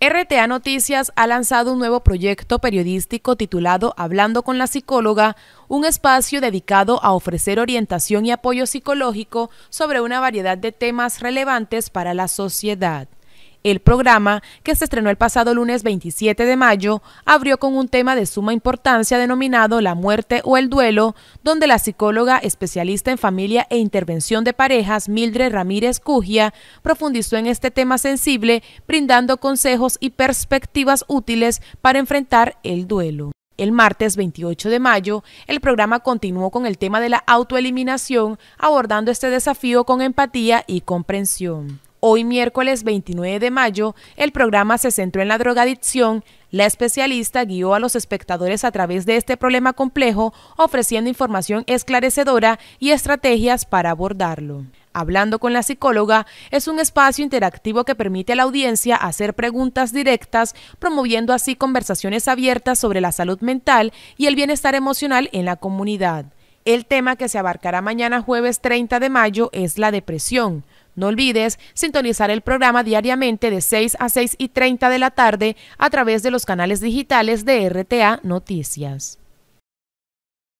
RTA Noticias ha lanzado un nuevo proyecto periodístico titulado Hablando con la psicóloga, un espacio dedicado a ofrecer orientación y apoyo psicológico sobre una variedad de temas relevantes para la sociedad. El programa, que se estrenó el pasado lunes 27 de mayo, abrió con un tema de suma importancia denominado La muerte o el duelo, donde la psicóloga especialista en familia e intervención de parejas Mildred Ramírez Cugia profundizó en este tema sensible, brindando consejos y perspectivas útiles para enfrentar el duelo. El martes 28 de mayo, el programa continuó con el tema de la autoeliminación, abordando este desafío con empatía y comprensión. Hoy miércoles 29 de mayo, el programa se centró en la drogadicción. La especialista guió a los espectadores a través de este problema complejo, ofreciendo información esclarecedora y estrategias para abordarlo. Hablando con la psicóloga es un espacio interactivo que permite a la audiencia hacer preguntas directas, promoviendo así conversaciones abiertas sobre la salud mental y el bienestar emocional en la comunidad. El tema que se abarcará mañana jueves 30 de mayo es la depresión. No olvides sintonizar el programa diariamente de 6 a 6 y 30 de la tarde a través de los canales digitales de RTA Noticias.